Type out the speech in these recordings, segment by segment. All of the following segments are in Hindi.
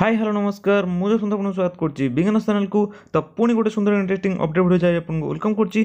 হাই হ্যালো নমস্কার মু যশন্ত আপনার স্বাগত করছি বিজ্ঞান চ্যানেলকু তো পুঁ গোটে সুন্দর ইন্টারেস্টিং অপডেট ভিডিও যাই আপনার ওয়েলকম করছি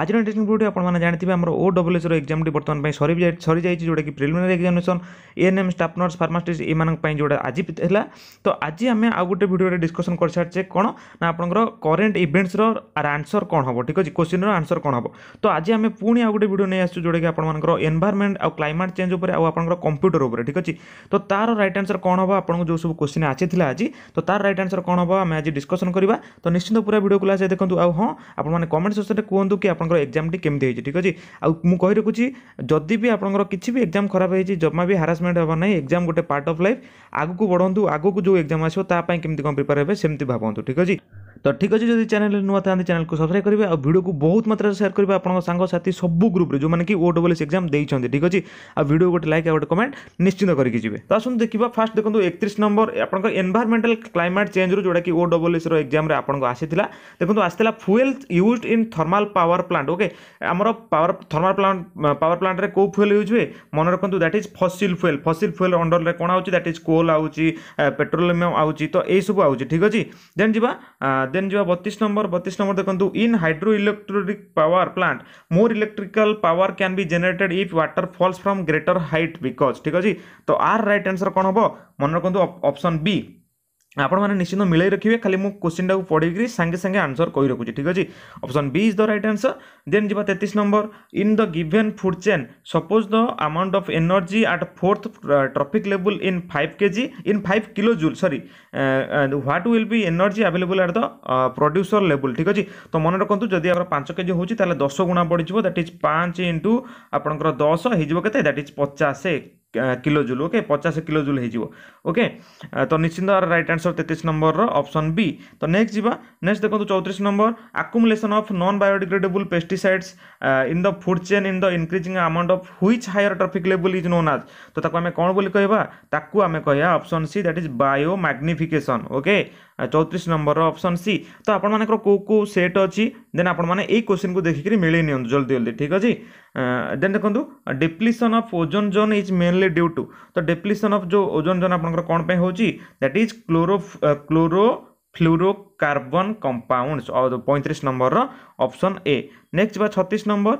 আজর ইন্টারেস্টিং ভিডিও আপনার জাঁথিবে আমার ও ডবল এসর এক্সামটি বর্তমান সরি সরি যাই যেটা কি preliminary examination ANM staff nurse pharmacist এমানপাই যেটা আজ হলা তো আজ আমি আউ গোটে ভিডিওরে ডিসকসন করে সারিছে কোণ না আপনার করেন্ট ইভেন্টসর আনসর কোণ হব ঠিক আছে কোশ্চিনর আনসর কোণ হব তো আজ আমি পুঁ আউ গোটে ভিডিও নিয়ে আসছু যেটা কি আপনার এনভারমেন্ট আউ ক্লাইমেট চেঞ্জ উপরে আউ আপনার কম্পুটর উপরে ঠিক আছে তো তার রাইট আনসর কোণ হব আপনার যে সব কোশ্চিন আছে ଥିଲା ଆଜି ତ ତାର ରାଇଟ୍ ଆନ୍ସର କ'ଣ ହେବ ଆମେ ଆଜି ଡିସ୍କସନ୍ କରିବା ତ ନିଶ୍ଚିନ୍ତ ପୁରା ଭିଡ଼ିଓକୁ ଲାଷ୍ଟ ଦେଖନ୍ତୁ ଆଉ ହଁ ଆପଣମାନେ କମେଣ୍ଟ ସେକ୍ସନ୍ରେ କୁହନ୍ତୁ କି ଆପଣଙ୍କର ଏକ୍ଜାମ୍ଟି କେମିତି ହେଇଛି ଠିକ୍ ଅଛି ଆଉ ମୁଁ କହି ରଖୁଛି ଯଦି ବି ଆପଣଙ୍କର କିଛି ବି ଏକ୍ଜାମ୍ ଖରାପ ହେଇଛି ଜମା ବି ହାରାସମେଣ୍ଟ ହେବ ନାହିଁ ଏକ୍ଜାମ୍ ଗୋଟେ ପାର୍ଟ ଅଫ୍ ଲାଇଫ୍ ଆଗକୁ ବଢ଼ନ୍ତୁ ଆଗକୁ ଯେଉଁ ଏକ୍ଜାମ୍ ଆସିବ ତା ପାଇଁ କେମିତି କ'ଣ ପ୍ରିପେୟାର ହେବେ ସେମିତି ଭାବନ୍ତୁ ଠିକ୍ ଅଛି तो ठीक अच्छे जब चैनल नुआ था चैनल को सब्सक्राइब करेंगे और भिडियो को बहुत मात्रा से सेयर करेंगे आपको सांगसाथी सब ग्रुप्रे जो मैंने कि ओ डबल एक्जाम देखते ठीक अच्छे आ भिडियो गोटे लाइक आ गए कमेंट निश्चित करके जी तो आसमें देखा फास्ट देखो एक तीस नंबर आप एनभारमेंटाल क्लैमेट चेंज रू जोटा कि ओ डबल एस रग्जाम आसाला देखो आसाला fuel use in thermal power plant okay आम power thermal plant power plant में कौ फुएल यूज हुए मन रखुद that is fossil fuel fossil fuel under में कौन आट इज कोल आज पेट्रोलियम आ सब आठ अच्छे देन जी দেন যা বত্রিশ নম্বর বত্রিশ নম্বর দেখন্তু in hydro electronic power plant more electrical power can be generated if water falls from greater height because ঠিক আছে তো আর রাইট আনসর কোণ হব মনে রাখুন অপশন বি ଆପଣମାନେ ନିଶ୍ଚିନ୍ତ ମିଳେଇ ରଖିବେ ଖାଲି ମୁଁ କୋଶ୍ଚିନ୍ଟାକୁ ପଢ଼ିକିରି ସାଙ୍ଗେ ସାଙ୍ଗେ ଆନ୍ସର୍ କହି ରଖୁଛି ଠିକ୍ ଅଛି option B is the right answer ଦେନ୍ ଯିବା ତେତିଶ number in the given food chain suppose the amount of energy at fourth traffic ଲେବୁଲ୍ in five KG in five kilo ଜୁଲ୍ sorry what will be energy available at the producer ଲେବୁଲ୍ ଠିକ୍ ଅଛି ତ ମନେ ରଖନ୍ତୁ ଯଦି ଆମର ପାଞ୍ଚ କେଜି ହେଉଛି ତାହେଲେ ଦଶ ଗୁଣା ବଢ଼ିଯିବ ଦ୍ୟାଟ୍ ଇଜ୍ ପାଞ୍ଚ ଇଣ୍ଟୁ ଆପଣଙ୍କର ଦଶ ହେଇଯିବ କେତେ ଦ୍ୟାଟ୍ ଇଜ୍ ପଚାଶ কিলো জুল ওকে পচাশ কিলো জুল হয়ে ওকে তো নিশ্চিন্ত আর রাইট আনসর তেত্রিশ নম্বর অপশন বি তো নেক্সট যা নেক্সট দেখুন চৌত্রিশ number accumulation of non biodegradable pesticides in the food chain in the increasing amount of which higher trophic level is known as তো তাকে আমি কোণ বলে কহবা তাকে আমি কহবা option C that is biomagnification okay ଚଉତିରିଶ ନମ୍ବରର ଅପସନ୍ ସି ତ ଆପଣମାନଙ୍କର କେଉଁ କେଉଁ ସେଟ୍ ଅଛି ଦେନ୍ ଆପଣମାନେ ଏଇ କୋଶ୍ଚିନ୍କୁ ଦେଖିକିରି ମିଳେଇ ନିଅନ୍ତୁ ଜଲ୍ଦି ଜଲ୍ଦି ଠିକ୍ ଅଛି ଦେନ୍ ଦେଖନ୍ତୁ depletion of ozone zone is mainly due to ତ ଡେପ୍ଲିସନ୍ ଅଫ୍ ଯେଉଁ ଓଜୋନ୍ ଜୋନ୍ ଆପଣଙ୍କର କ'ଣ ପାଇଁ ହେଉଛି that is chloro chloro fluorocarbon compounds ପଇଁତିରିଶ ନମ୍ବରର ଅପସନ୍ ଏ ନେକ୍ସଟ ବା ଛତିଶ ନମ୍ବର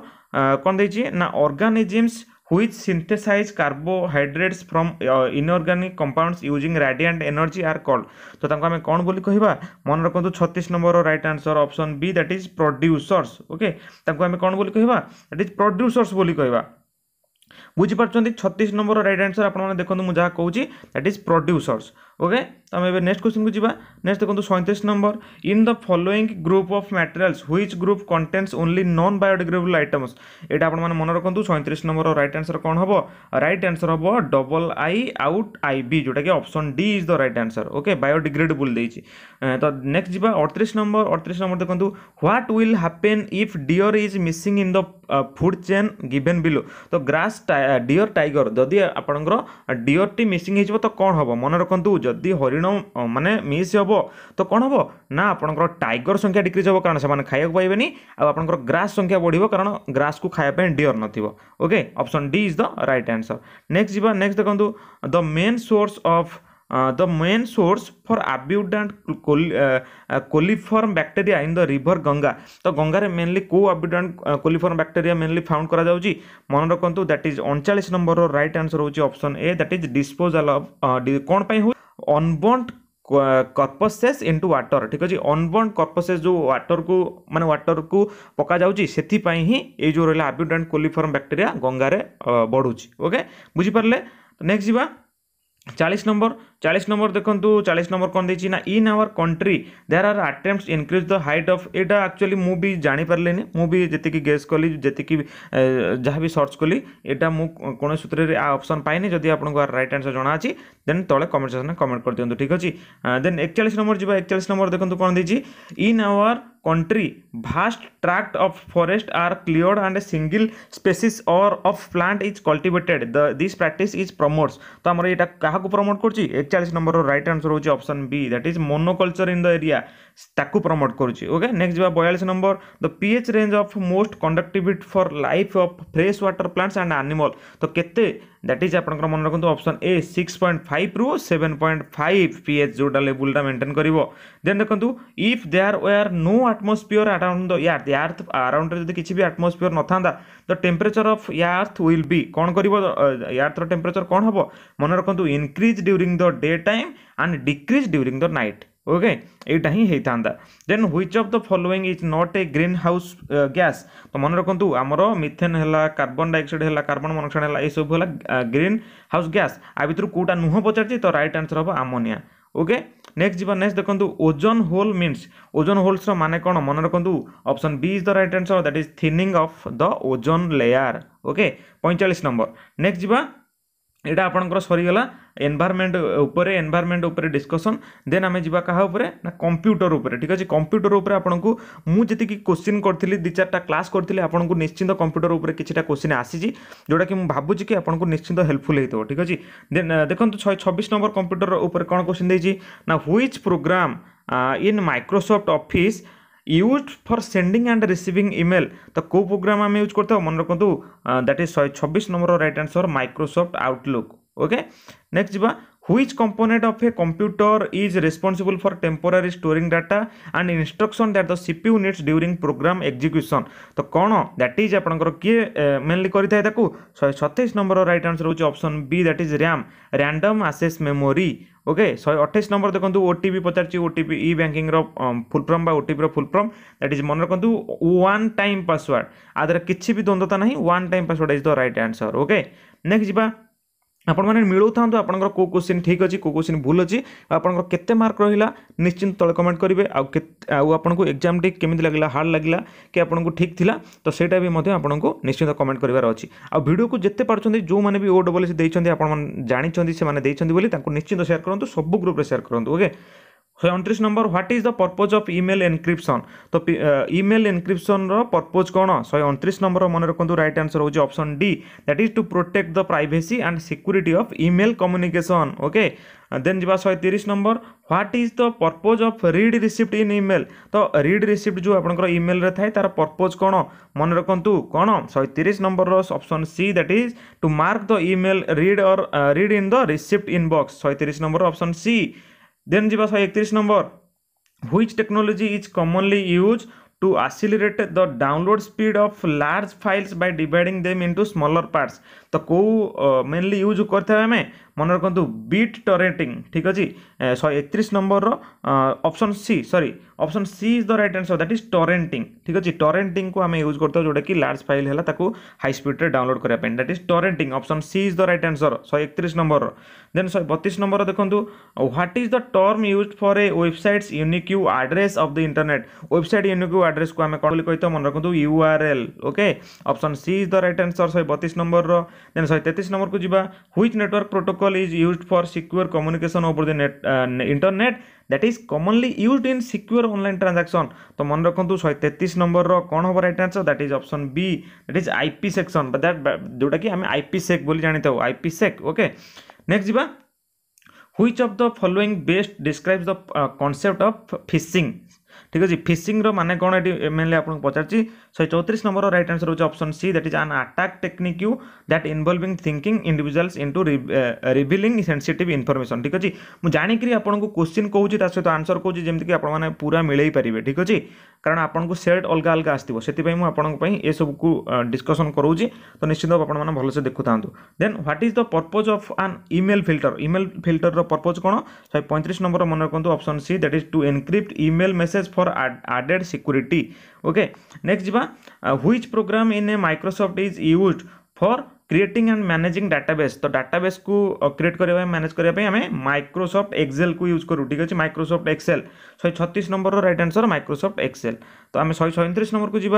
କ'ଣ ଦେଇଛି ନା ଅର୍ଗାନିଜିମ୍ସ which synthesize carbohydrates from uh, inorganic compounds using radiant energy are called तो तांको हमें कौन बोली कहिबा मन रखंतु 36 number right answer option B that is producers okay तांको हमें कौन बोली कहिबा दैट इज प्रोड्यूसर्स बोली कहिबा बुझी पारछंती 36 नंबर राइट आंसर आपण माने देखंतु मु जहा कहूची दैट इज प्रोड्यूसर्स ଓକେ ତୁମେ ଏବେ ନେକ୍ସଟ କ୍ୱେଶ୍ଚିନ୍କୁ ଯିବା ନେକ୍ସଟ ଦେଖନ୍ତୁ ସଇଁତିରିଶ number in the following group of materials which group contains only non biodegradable items ଏଇଟା ଆପଣମାନେ ମନେ ରଖନ୍ତୁ ସଇଁତିରିଶ ନମ୍ବରର ରାଇଟ୍ ଆନ୍ସର କ'ଣ ହେବ ରାଇଟ୍ ଆନ୍ସର ହେବ double I out I B ଯେଉଁଟାକି option D is the right answer okay biodegradable ଦେଇଛି ତ ନେକ୍ସଟ ଯିବା ଅଠତିରିଶ ନମ୍ବର ଅଠତିରିଶ ନମ୍ବର ଦେଖନ୍ତୁ what will happen if deer is missing in the food chain given below ତ ଗ୍ରାସ୍ ଡିଅର୍ ଟାଇଗର ଯଦି ଆପଣଙ୍କର ଡିଅର୍ଟି ମିସିଂ ହେଇଯିବ ତ କ'ଣ ହେବ ମନେ ରଖନ୍ତୁ ଯଦି ହରିଣ ମାନେ ମିସ୍ ହେବ ତ କ'ଣ ହେବ ନା ଆପଣଙ୍କର ଟାଇଗର ସଂଖ୍ୟା ଡିକ୍ରିଜ୍ ହେବ କାରଣ ସେମାନେ ଖାଇବାକୁ ପାଇବେନି ଆଉ ଆପଣଙ୍କର ଗ୍ରାସ୍ ସଂଖ୍ୟା ବଢ଼ିବ କାରଣ ଗ୍ରାସ୍କୁ ଖାଇବା ପାଇଁ ଡିଅର୍ ନଥିବ okay option D is the right answer next ଯିବା ନେକ୍ସଟ ଦେଖନ୍ତୁ the main source of the main source for abundant coliform bacteria in the river Ganga ତ ଗଙ୍ଗାରେ ମେନଲି କେଉଁ abundant coliform bacteria mainly found କରାଯାଉଛି ମନେ ରଖନ୍ତୁ ଦ୍ୟାଟ୍ ଇଜ୍ ଅଣଚାଳିଶ ନମ୍ବରର ରାଇଟ୍ ଆନ୍ସର ହେଉଛି option A that is disposal of କ'ଣ ପାଇଁ ହେଉଛି अनबर्ण कर्पसेस इंटु व्टर ठीक अच्छे अनबर्ण कर्पसेस जो वाटर को मानने व्टर को पका जाए ही जो रहा आब्यूडेन्ट कोलीफर्म बैक्टेरिया गंगे बढ़ुच्छे ओके बुझिपारे नेक्स्ट जी चालीस नंबर चालीस नंबर देखो चालीस नंबर कौन देती ना in our country there are item increase the height of या एक्चुअली मुझे जापारे मुझे गेस कली जी जहाँ भी सर्च कली यहाँ मुझे कौन सूत्र अप्सन पाए जदि आप रईट आनसर जना देन तले कमेंट सेक्शन में कमेंट कर दिखाँ ठीक अच्छे देन एक चाश नंबर जी एक चाश नंबर देखो कौन देती in our country vast tracts of forest are cleared and single species और of plant is cultivated this practice is promotes तो आम यहाँ क्या प्रमोट कर ଏକଚାଳିଶ ନମ୍ବରର ରାଇଟ୍ ଆନ୍ସର ହେଉଛି option B that is monoculture in the area ତାକୁ ପ୍ରମୋଟ୍ କରୁଛି ଓକେ ନେକ୍ସଟ ଯିବା ବୟାଳିଶ number the pH range of most conductivity for life of fresh water plants and animal ତ କେତେ ଦ୍ୟାଟ୍ ଇଜ୍ ଆପଣଙ୍କର ମନେ ରଖନ୍ତୁ ଅପସନ୍ ଏ ସିକ୍ସ ପଏଣ୍ଟ ଫାଇଭରୁ ସେଭେନ୍ ପଏଣ୍ଟ ଫାଇଭ୍ ପିଏଚ୍ ଯେଉଁଟା ଲେବୁଲ୍ଟା ମେଣ୍ଟେନ୍ କରିବ ଦେନ୍ ଦେଖନ୍ତୁ ଇଫ୍ ଦେୟାର୍ ୱେଆର୍ ନୋ atmosphere around the earth earth ଆରାଉଣ୍ଡରେ ଯଦି କିଛି ବି ଆଟମୋସ୍ଫିୟର ନଥାନ୍ତା the temperature of earth will be କ'ଣ କରିବ ୟାର୍ଥର ଟେମ୍ପରେଚର କ'ଣ ହେବ ମନେ ରଖନ୍ତୁ increase during the day time and decrease during the night okay ଏଇଟା ହିଁ ହେଇଥାନ୍ତା then which of the following is not a green house gas ତ ମନେ ରଖନ୍ତୁ ଆମର ମିଥେନ୍ ହେଲା କାର୍ବନ୍ ଡାଇଅକ୍ସାଇଡ୍ ହେଲା କାର୍ବନ୍ ମନୋକ୍ସାଇଡ୍ ହେଲା ଏସବୁ ହେଲା ଗ୍ରୀନ୍ ହାଉସ୍ ଗ୍ୟାସ୍ ଆ ଭିତରୁ କେଉଁଟା ନୁହଁ ପଚାରିଛି ତ ରାଇଟ୍ ଆନ୍ସର୍ ହେବ ଆମୋନିଆ ଓକେ ନେକ୍ସଟ ଯିବା ନେକ୍ସଟ ଦେଖନ୍ତୁ ଓଜନ ହୋଲ୍ ମିନ୍ସ ଓଜନ ହୋଲ୍ସର ମାନେ କ'ଣ ମନେ ରଖନ୍ତୁ option B is the right answer that is thinning of the ozone layer okay ପଇଁଚାଳିଶ ନମ୍ବର ନେକ୍ସଟ ଯିବା ଏଇଟା ଆପଣଙ୍କର ସରିଗଲା ଏନଭାରମେଣ୍ଟ ଉପରେ ଏନଭାରମେଣ୍ଟ ଉପରେ ଡିସ୍କସନ୍ ଦେନ୍ ଆମେ ଯିବା କାହା ଉପରେ ନା କମ୍ପ୍ୟୁଟର ଉପରେ ଠିକ୍ ଅଛି କମ୍ପ୍ୟୁଟର ଉପରେ ଆପଣଙ୍କୁ ମୁଁ ଯେତିକି କୋଶ୍ଚିନ୍ କରିଥିଲି ଦୁଇ ଚାରିଟା କ୍ଲାସ୍ କରିଥିଲି ଆପଣଙ୍କୁ ନିଶ୍ଚିନ୍ତ କମ୍ପ୍ୟୁଟର ଉପରେ କିଛିଟା କୋଶ୍ଚିନ୍ ଆସିଛି ଯେଉଁଟାକି ମୁଁ ଭାବୁଛି କି ଆପଣଙ୍କୁ ନିଶ୍ଚିନ୍ତ ହେଲ୍ପଫୁଲ୍ ହେଇଥିବ ଠିକ୍ ଅଛି ଦେନ୍ ଦେଖନ୍ତୁ ଛଅ ଛବିଶ ନମ୍ବର କମ୍ପ୍ୟୁଟର ଉପରେ କ'ଣ କୋଶ୍ଚିନ୍ ଦେଇଛି ନା which program in Microsoft Office use for sending and receiving email তো କେଉଁ ପ୍ରୋଗ୍ରାମ୍ ଆମେ ୟୁଜ୍ କରିଥାଉ ମନେ ରଖନ୍ତୁ ଦ୍ୟାଟ୍ ଇଜ୍ ଶହେ ଛବିଶ number right answer Microsoft Outlook okay next ଯିବା which component of a computer is responsible for temporary storing data and instruction that the cpu needs during program execution तो कौन दैट इज आपंकर किए मेनली करें शहे सतैश नंबर रईट आंसर हूँ option B that is RAM random access memory okay ଶହେ ଅଠେଇଶ ନମ୍ବର ଦେଖନ୍ତୁ ଓ ଟି ପି ପଚାରିଛି ଓ T P E ବ୍ୟାଙ୍କିଂର full form ବା ଓ ଟି ପିର ଫୁଲ୍ ଫର୍ମ ଦ୍ୟାଟ୍ ଇଜ୍ ମନେ ରଖନ୍ତୁ ୱାନ୍ ଟାଇମ୍ ପାସୱାର୍ଡ଼ ଆ ଦେହରେ କିଛି ବି ଦ୍ୱନ୍ଦ୍ୱତା ନାହିଁ one time password is the right answer okay next ଯିବା আপনার মিলু থাকে আপনার কেউ কোশ্চিন ঠিক অছি কেউ কোশ্চিন ভুল অছি আপনার কেতে মার্ক রহিলা নিশ্চিত তলে কমেন্ট করবে আপনার এক্সামটি কেমি লাগিলা হার্ড লাগিলা কি আপনার ঠিক লা তো সেইটা বি আপনার নিশ্চিত কমেন্ট করবার অছি আিডিওকে যেতে পারছেন যে বি ও ডবল এস দিয়েছেন আপনার জাঁচান সে দিয়েছেন বলে তাঁর নিশ্চিত সেয়ার করতু সবু গ্রুপে সেয়ার করতু ওকে ছয়ত্রিশ number what is the purpose of email encryption তো ইমেল এনক্রিপশনর পর্পোজ কোণ ছয়ত্রিশ নম্বর মনে রাখতু রাইট আনসর হচ্ছে option D that is to protect the privacy and security of email communication okay then যা শহেতিরিশ number what is the purpose of read receipt in email তো রিড রিসিপ্ট যে আপনার ইমেলরে থাকে তার পর্পোজ কোণ মনে রাখতু কোণ শহেতিরিশ number option C that is to mark the email read or read in the receipt inbox শহেতিরিশ নম্বর অপশন সি ଦେନ୍ ଯିବା ଶହେ ଏକତିରିଶ number which technology is commonly use to accelerate the download speed of large files by dividing them into smaller parts तो कौ मेनली यूज करते हैं आम ମନେ ରଖନ୍ତୁ ବିଟ୍ ଟରେଟିଂ ଠିକ୍ ଅଛି ଶହେ ଏକତିରିଶ ନମ୍ବରର option C sorry option C is the right answer that is torrenting ଠିକ୍ ଅଛି ଟରେଣ୍ଟିଂକୁ ଆମେ ୟୁଜ୍ କରିଥାଉ ଯେଉଁଟାକି ଲାର୍ଜ ଫାଇଲ୍ ହେଲା ତାକୁ ହାଇ ସ୍ପିଡ଼୍ରେ ଡାଉନଲୋଡ଼ କରିବା ପାଇଁ that is torrenting option C is the right answer ଶହେ ଏକତିରିଶ ନମ୍ବରର ଦେନ୍ ଶହେ ବତିଶ ନମ୍ବର ଦେଖନ୍ତୁ what is the term use for a websites unique address of the internet website unique ଆଡ୍ରେସ୍କୁ ଆମେ କ'ଣ ବୋଲି କହିଥାଉ ମନେ ରଖନ୍ତୁ U R L okay option C is the right answer ଶହେ ବତିଶ ନମ୍ବରର ଦେନ୍ ଶହେ ତେତିଶ ନମ୍ବରକୁ ଯିବା which network protocol protocol is used for secure communication over the net, uh, internet that is commonly used in secure online transaction तो मन रखु शहे तेतीस नंबर रो कौन हम right answer that is option B that is IP section that जोटा कि आम आईपी सेक बोली जानी था आईपी सेक ओके नेक्स्ट जी which of the following best describes the concept of phishing ठीक अच्छे फिशिंग मान कौन ये मेनली आपको पचार सो चौतीस नंबर राइट आंसर हो option C that is an attack technique you that involving thinking individuals into revealing sensitive information ठीक अच्छे मुझे जाणिकी आपको क्वेश्चन कहूँ ता सहित आंसर कहूँ जमीक आप पूरा मिले पारे ठीक अच्छे कारण आपको सेट अलग अलग आसो से मुझे एसबू को डिस्कसन करोची तो निश्चित आपने भलसे था then what is the purpose of an email filter email filter purpose कौन शहे पैंतीस नंबर मन रखुद option C that is to encrypt email message for added security okay next जी which program in a Microsoft is use for creating and managing database तो डाटाबेस को क्रिएट uh, करने मैनेज करने माइक्रोसफ्ट एक्सेल को यूज करूँ ठीक अच्छे माइक्रोसफ्ट एक्सेल शहे छत्तीस number right answer Microsoft Excel तो आम शहे सैंतीस नंबर को जी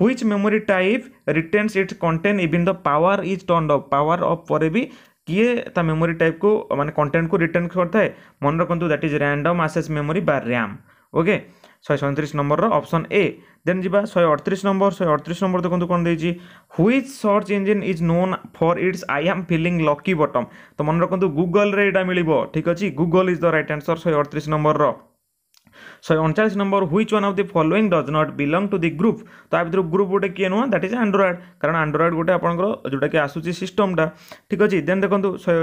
which memory type return its content even the power is turn off power off पर भी किए ता मेमोरी टाइप को uh, मानते कंटेन्ट को रिटर्न करता है मन रखुद that is random access memory बा रैम ओके okay? ଶହେ ସଇଁତିରିଶ ନମ୍ବରର ଅପସନ୍ ଏ ଦେନ୍ ଯିବା ଶହେ ଅଠତିରିଶ ନମ୍ବର ଶହେ ଅଠତିରିଶ ନମ୍ବର ଦେଖନ୍ତୁ କ'ଣ ଦେଇଛି which search engine is known for its I am feeling lucky button ତ ମନେ ରଖନ୍ତୁ ଗୁଗଲ୍ରେ ଏଇଟା ମିଳିବ ଠିକ୍ ଅଛି Google is the right answer ଶହେ ଅଠତିରିଶ ନମ୍ବରର ଶହେ ଅଣଚାଳିଶ number which one of the following does not belong to the group ତ ତା ଭିତରୁ ଗ୍ରୁପ୍ ଗୋଟେ କିଏ ନୁହଁ ଦ୍ୟାଟ୍ ଇଜ୍ ଆଣ୍ଡ୍ରଏଡ଼୍ କାରଣ ଆଣ୍ଡ୍ରଏଡ଼୍ ଗୋଟେ ଆପଣଙ୍କର ଯେଉଁଟାକି ଆସୁଛି ସିଷ୍ଟମ୍ଟା ଠିକ୍ ଅଛି ଦେନ୍ ଦେଖନ୍ତୁ ଶହେ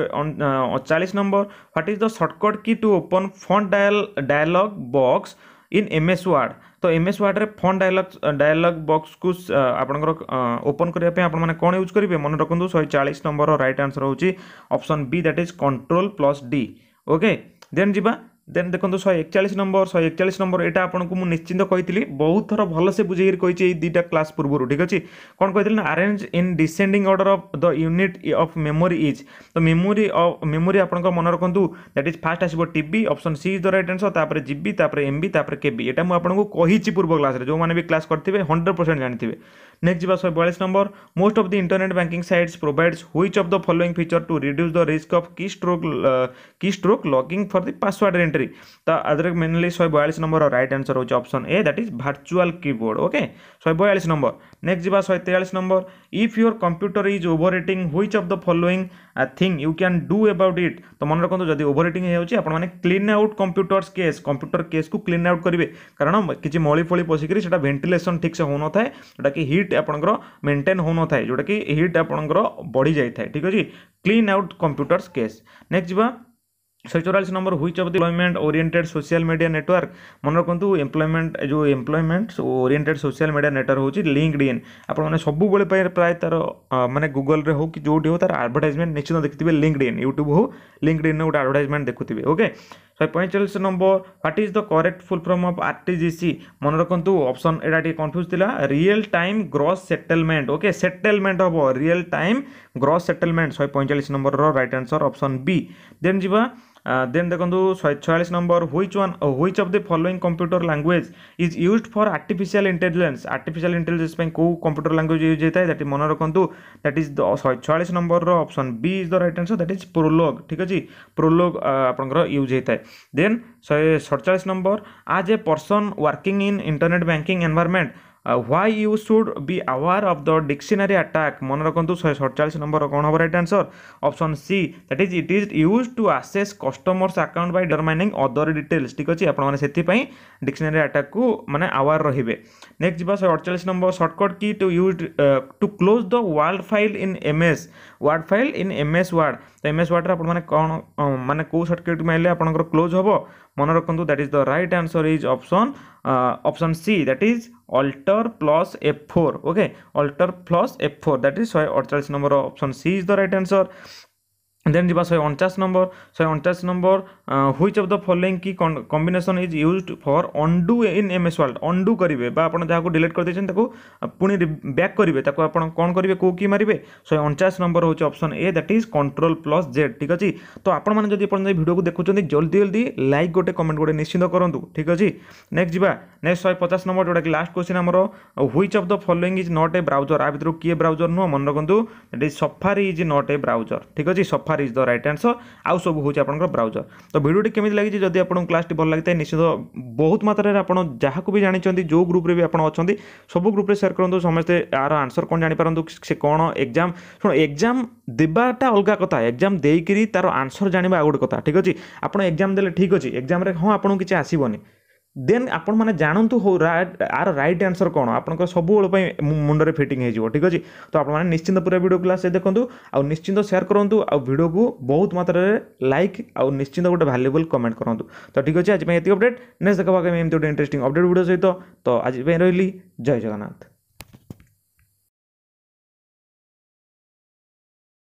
ଚାଳିଶ number what is the shortcut key to open font dial dialog box in M S Word तो एम एस वार्ड में फोन डायलग डायलग बक्स को आपंकर ओपन करने आपने कौन यूज करेंगे मन रखुद शहे चालीस number right answer option B that is control plus D okay then जी দেন দেখুন শহে একচাশ নম্বর শহে একচাশ নম্বর এটা আপনার মু নিশ্চিন্ত কইলি বহু থর ভালসে বুঝাইকি কইছি এই দুইটা ক্লাস পূর্ব ঠিক আছে কোণ কইলি না arrange in descending order of the unit of memory is তো মেমোরি মেমোরি আপনার মনে রাখতু দ্যাট ইজ ফার্স্ট আসব TB option C is the right answer তাপরে জিবি তাপরে এমবি তাপরে কেবি এটা মু আপনার কইছি পূর্ব ক্লাসে যে মানে ক্লাস করতে হন্ড্রেড পরসেंट জাঁথিবে নেক্সট যা শহে বয়াশ number most of the internet banking sites provides which of the following feature to reduce the risk of key stroke key stroke logging for the password entry three तो अदरक मेनली शहे बयालीस नंबर रईट आंसर हो option A that is virtual keyboard okay शहे बयालीस नंबर नेक्स्ट जावा शहे तेयालीस number if your computer is overheating which of the following thing you क्या डू अबाउट इट तो मन रखु जब ओभर हिटिंग होने clean out computers case computer case को क्लीन आउट करेंगे कारण किसी मली फली पशिक भेटिलेसन ठीक से हो न था जोटा कि हिट आपंकर मेन्टेन हो न था जोटा कि हिट आपंकर बढ़ी जाए ठीक अच्छे clean out computers case next जावा ଶହେ ଚଉରାଳିଶ number which of the employment oriented social media network ମନେ ରଖନ୍ତୁ ଏମ୍ପ୍ଲୟମେଣ୍ଟ ଯେଉଁ employment oriented social media network ହେଉଛି ଲିଙ୍କଡ୍ ଇନ୍ ଆପଣମାନେ ସବୁବେଳେ ପାଇଁ ପ୍ରାୟ ତା'ର ମାନେ ଗୁଗଲରେ ହେଉ କି ଯେଉଁଠି ହେଉ ତା'ର ଆଡ଼ଭର୍ଟାଇଜମେଣ୍ଟ ନିଶ୍ଚିତ ଦେଖିଥିବେ ଲିଙ୍କଡ୍ ଇନ୍ ୟୁଟ୍ୟୁବ୍ ହେଉ ଲିଙ୍କଡ୍ ଇନ୍ରେ ଗୋଟେ ଆଡ଼ଭର୍ଟାଇଜମେଣ୍ଟ ଦେଖୁଥିବେ ଓକେ ଶହେ ପଇଁଚାଳିଶ number what is the correct full form of R T G S ମନେ ରଖନ୍ତୁ ଅପସନ୍ ଏଇଟା ଟିକେ କନଫ୍ୟୁଜ୍ ଥିଲା real time gross settlement okay settlement ହେବ ରିଏଲ୍ ଟାଇମ୍ ଗ୍ରସ୍ ସେଟେଲମେଣ୍ଟ ଶହେ ପଇଁଚାଳିଶ ନମ୍ବରର right answer option B then ଯିବା ଦେନ୍ ଦେଖନ୍ତୁ ଛୟାଳିଶ number which one which of the following computer language is use for artificial intelligence artificial intelligence ପାଇଁ କେଉଁ କମ୍ପ୍ୟୁଟର ଲାଙ୍ଗୁଏଜ୍ ୟୁଜ୍ ହେଇଥାଏ ଦାଟ୍ ମନେ ରଖନ୍ତୁ ଦାଟ୍ ଇଜ୍ ଛୟାଳିଶ ନମ୍ବରର option B is the right answer that is Prolog ଠିକ୍ ଅଛି ପ୍ରୋଲୋଗ୍ ଆପଣଙ୍କର ୟୁଜ୍ ହେଇଥାଏ ଦେନ୍ ଶହେ ସଡ଼ଚାଳିଶ number as a person working in internet banking environment why you should be aware of the dictionary attack ମନେ ରଖନ୍ତୁ ଶହେ ସଡ଼ଚାଳିଶ ନମ୍ବର କ'ଣ ହେବ right answer option C that is it is use two access customers account by determining other details ଠିକ୍ ଅଛି ଆପଣମାନେ ସେଥିପାଇଁ ଡିକ୍ସନାରୀ ଆଟାକ୍କୁ ମାନେ ଆୱାର୍ ରହିବେ ନେକ୍ସଟ ଯିବା ଶହେ ଅଡ଼ଚାଳିଶ number shortcut key to use to close the world file in M S Word file in M S Word ତ ଏମ୍ ଏସ୍ ୱାର୍ଡ଼ରେ ଆପଣମାନେ କ'ଣ ମାନେ କେଉଁ ସର୍ଟକଟ୍ ମାରିଲେ ଆପଣଙ୍କର କ୍ଲୋଜ୍ ହେବ ମନେ ରଖନ୍ତୁ that is the right answer is option option C that is alt plus F four okay alt plus F four that is ଶହେ ଅଡ଼ଚାଳିଶ number option C is the right answer then যা শহে অনচাশ নম্বর শহে অনচাশ number which of the following কি combination is used for undo in M S Word undo করবে বা আপনার যা ডিলেট করে দিয়েছেন তাকে পুনি ব্যাক করবে তাকে আপনার কম করবে কেউ কি মারবে শহে অনচাশ নম্বর হচ্ছে option A that is control plus Z ঠিক আছে তো আপনার মানে যদি আপনার এই ভিডিওকে দেখুছেন জলদি জলদি লাইক গোটে কমেন্ট গোটে নিশ্চিত করতু ঠিক আছে নেক্সট যা নেক্সট শহে পচাশ নম্বর যেটা কি লাস্ট কোশ্চিন আমার which of the following is not a browser আ ভিতর কিয়ে ব্রাউজর নুহ মনে রাখুন that is Safari is not a browser ঠিক আছে Safari Safari is the right answer ଆଉ ସବୁ ହେଉଛି ଆପଣଙ୍କର ବ୍ରାଉଜର୍ ତ ଭିଡ଼ିଓଟି କେମିତି ଲାଗିଛି ଯଦି ଆପଣଙ୍କୁ କ୍ଲାସ୍ଟି ଭଲ ଲାଗିଥାଏ ନିଶ୍ଚିତ ବହୁତ ମାତ୍ରାରେ ଆପଣ ଯାହାକୁ ବି ଜାଣିଛନ୍ତି ଯେଉଁ ଗ୍ରୁପ୍ରେ ବି ଆପଣ ଅଛନ୍ତି ସବୁ ଗ୍ରୁପ୍ରେ ସେୟାର କରନ୍ତୁ ସମସ୍ତେ ଏହାର ଆନ୍ସର୍ କ'ଣ ଜାଣିପାରନ୍ତୁ ସେ କ'ଣ ଏକ୍ଜାମ୍ ଶୁଣ ଏକ୍ଜାମ୍ ଦେବାଟା ଅଲଗା କଥା ଏକ୍ଜାମ୍ ଦେଇକିରି ତା'ର ଆନ୍ସର୍ ଜାଣିବା ଆଉ ଗୋଟେ କଥା ଠିକ୍ ଅଛି ଆପଣ ଏକ୍ଜାମ୍ ଦେଲେ ଠିକ୍ ଅଛି ଏକ୍ଜାମ୍ରେ ହଁ ଆପଣଙ୍କୁ କିଛି ଆସିବନି ଦେନ୍ ଆପଣମାନେ ଜାଣନ୍ତୁ ହଉ ଆର ରାଇଟ୍ ଆନ୍ସର୍ କ'ଣ ଆପଣଙ୍କର ସବୁବେଳ ପାଇଁ ମୁଣ୍ଡରେ ଫିଟିଂ ହେଇଯିବ ଠିକ୍ ଅଛି ତ ଆପଣମାନେ ନିଶ୍ଚିନ୍ତ ପୁରା ଭିଡ଼ିଓ କ୍ଲାସ୍ ଦେଖନ୍ତୁ ଆଉ ନିଶ୍ଚିନ୍ତ ସେୟାର କରନ୍ତୁ ଆଉ ଭିଡ଼ିଓକୁ ବହୁତ ମାତ୍ରାରେ ଲାଇକ୍ ଆଉ ନିଶ୍ଚିନ୍ତ ଗୋଟେ ଭାଲ୍ୟୁବଲ୍ କମେଣ୍ଟ କରନ୍ତୁ ତ ଠିକ୍ ଅଛି ଆଜି ପାଇଁ ଏତିକି ଅପଡ଼େଟ୍ ନେକ୍ସଟ ଦେଖବା ଏମିତି ଗୋଟେ ଇଣ୍ଟରେଷ୍ଟିଂ ଅପଡ଼େଟ୍ ଭିଡ଼ିଓ ସହିତ ତ ଆଜି ପାଇଁ ରହିଲି ଜୟ ଜଗନ୍ନାଥ